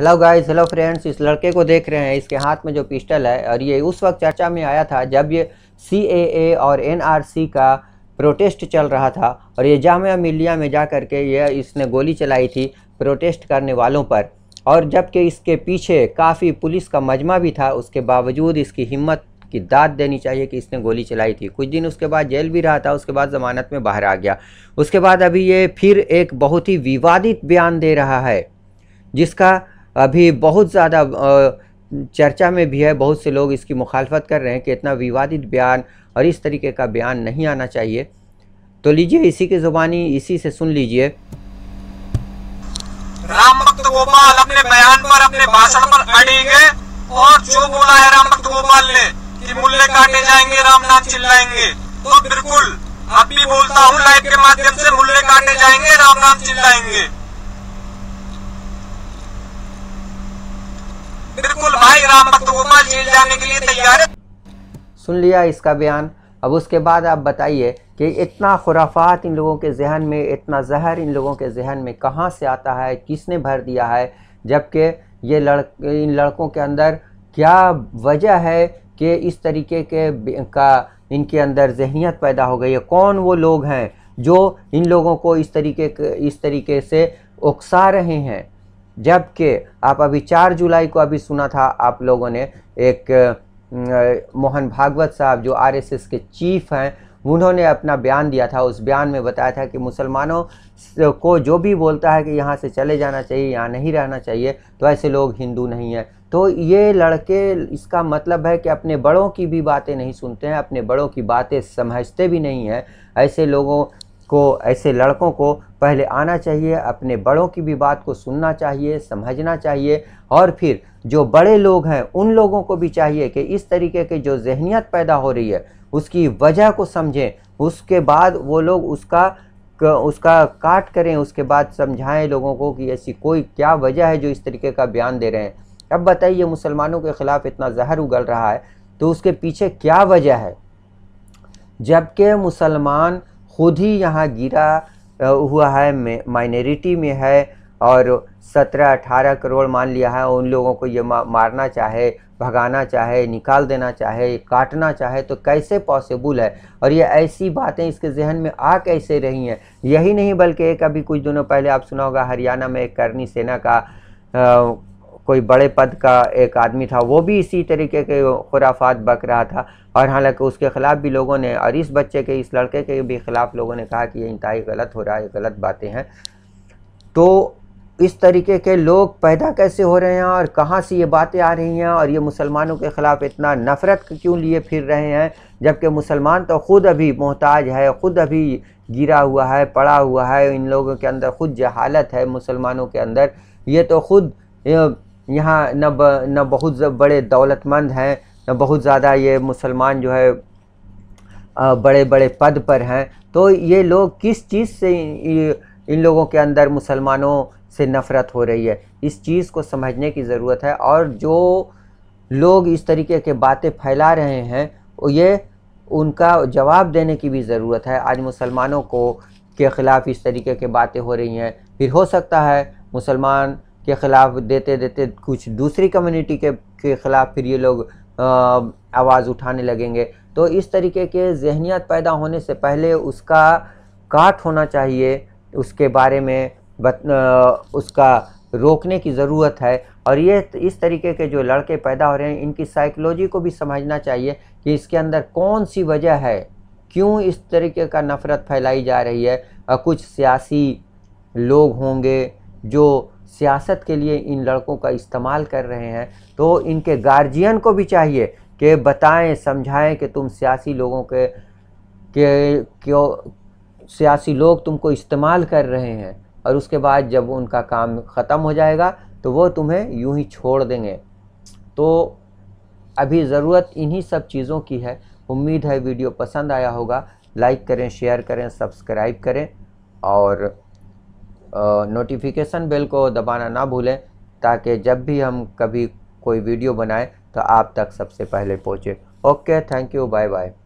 hello guys hello friends इस लड़के को देख रहे हैं इसके हाथ में जो पिस्टल है और ये उस वक्त चर्चा में आया था जब ये सी और एन का प्रोटेस्ट चल रहा था और ये जामिया मिलिया में जा कर के इसने गोली चलाई थी प्रोटेस्ट करने वालों पर और जबकि इसके पीछे काफ़ी पुलिस का मजमा भी था उसके बावजूद इसकी हिम्मत की दाद देनी चाहिए कि इसने गोली चलाई थी कुछ दिन उसके बाद जेल भी रहा था उसके बाद ज़मानत में बाहर आ गया उसके बाद अभी ये फिर एक बहुत ही विवादित बयान दे रहा है जिसका अभी बहुत ज़्यादा चर्चा में भी है बहुत से लोग इसकी मुखालफत कर रहे हैं कि इतना विवादित बयान और इस तरीके का बयान नहीं आना चाहिए तो लीजिए इसी की ज़ुबानी इसी से सुन लीजिए राम भक्त गोपाल अपने बयान पर अपने भाषण पर अड़ी गए और जो बोला है राम भक्त गोपाल ने कि मुल्ले काटे जाएंगे रामनाथ चिल्लाएंगे तो बिल्कुल अब भी बोलता हूँ लाइव के माध्यम से मुल्ले काटे जाएंगे रामनाथ चिल्लाएंगे बिल्कुल भाई भक्तोपाल जेल जाने के लिए तैयार है सुन लिया इसका बयान अब उसके बाद आप बताइए कि इतना खुराफात इन लोगों के जहन में इतना जहर इन लोगों के जहन में कहाँ से आता है किसने भर दिया है जबकि ये लड़ इन लड़कों के अंदर क्या वजह है कि इस तरीके के का इनके अंदर जहनीत पैदा हो गई है कौन वो लोग हैं जो इन लोगों को इस तरीके इस तरीके से उकसा रहे हैं जबकि आप अभी चार जुलाई को अभी सुना था आप लोगों ने एक मोहन भागवत साहब जो आरएसएस के चीफ हैं उन्होंने अपना बयान दिया था उस बयान में बताया था कि मुसलमानों को जो भी बोलता है कि यहाँ से चले जाना चाहिए यहाँ नहीं रहना चाहिए तो ऐसे लोग हिंदू नहीं हैं तो ये लड़के इसका मतलब है कि अपने बड़ों की भी बातें नहीं सुनते हैं अपने बड़ों की बातें समझते भी नहीं हैं ऐसे लोगों को ऐसे लड़कों को पहले आना चाहिए अपने बड़ों की भी बात को सुनना चाहिए समझना चाहिए और फिर जो बड़े लोग हैं उन लोगों को भी चाहिए कि इस तरीके की जो जहनीत पैदा हो रही है उसकी वजह को समझें उसके बाद वो लोग उसका उसका काट करें उसके बाद समझाएं लोगों को कि ऐसी कोई क्या वजह है जो इस तरीके का बयान दे रहे हैं अब बताइए मुसलमानों के ख़िलाफ़ इतना जहर उगल रहा है तो उसके पीछे क्या वजह है जबकि मुसलमान खुद ही यहाँ गिरा हुआ है माइनॉरिटी में है और सत्रह अठारह करोड़ मान लिया है उन लोगों को ये मारना चाहे भगाना चाहे निकाल देना चाहे काटना चाहे तो कैसे पॉसिबल है और ये ऐसी बातें इसके जहन में आ कैसे रही हैं यही नहीं बल्कि एक अभी कुछ दिनों पहले आप सुना होगा हरियाणा में एक करनी सेना का आ, कोई बड़े पद का एक आदमी था वो भी इसी तरीके के खुराफात बक रहा था और हालांकि उसके ख़िलाफ़ भी लोगों ने और इस बच्चे के इस लड़के के भी ख़िलाफ़ लोगों ने कहा कि ये इंतहाई गलत हो रहा है गलत बातें हैं तो इस तरीके के लोग पैदा कैसे हो रहे हैं और कहाँ से ये बातें आ रही हैं और ये मुसलमानों के ख़िलाफ़ इतना नफ़रत क्यों लिए फिर रहे हैं जबकि मुसलमान तो ख़ुद अभी मोहताज है ख़ुद अभी गिरा हुआ है पड़ा हुआ है इन लोगों के अंदर ख़ुद जहालत है मुसलमानों के अंदर ये तो ख़ुद यहाँ न ब, न बहुत बड़े दौलतमंद हैं न बहुत ज़्यादा ये मुसलमान जो है बड़े बड़े पद पर हैं तो ये लोग किस चीज़ से इन, इन लोगों के अंदर मुसलमानों से नफ़रत हो रही है इस चीज़ को समझने की ज़रूरत है और जो लोग इस तरीके के बातें फैला रहे हैं ये उनका जवाब देने की भी ज़रूरत है आज मुसलमानों को के ख़िलाफ़ इस तरीके के बातें हो रही हैं फिर हो सकता है मुसलमान के ख़िलाफ़ देते देते कुछ दूसरी कम्युनिटी के के ख़िलाफ़ फिर ये लोग आवाज़ उठाने लगेंगे तो इस तरीके के जहनीत पैदा होने से पहले उसका काट होना चाहिए उसके बारे में बत, आ, उसका रोकने की ज़रूरत है और ये इस तरीके के जो लड़के पैदा हो रहे हैं इनकी साइकोलॉजी को भी समझना चाहिए कि इसके अंदर कौन सी वजह है क्यों इस तरीके का नफ़रत फैलाई जा रही है और कुछ सियासी लोग होंगे जो सियासत के लिए इन लड़कों का इस्तेमाल कर रहे हैं तो इनके गार्जियन को भी चाहिए कि बताएं समझाएं कि तुम सियासी लोगों के के क्यों सियासी लोग तुमको इस्तेमाल कर रहे हैं और उसके बाद जब उनका काम ख़त्म हो जाएगा तो वो तुम्हें यूं ही छोड़ देंगे तो अभी ज़रूरत इन्हीं सब चीज़ों की है उम्मीद है वीडियो पसंद आया होगा लाइक करें शेयर करें सब्सक्राइब करें और नोटिफिकेशन बेल को दबाना ना भूलें ताकि जब भी हम कभी कोई वीडियो बनाएं तो आप तक सबसे पहले पहुँचे okay thank you bye bye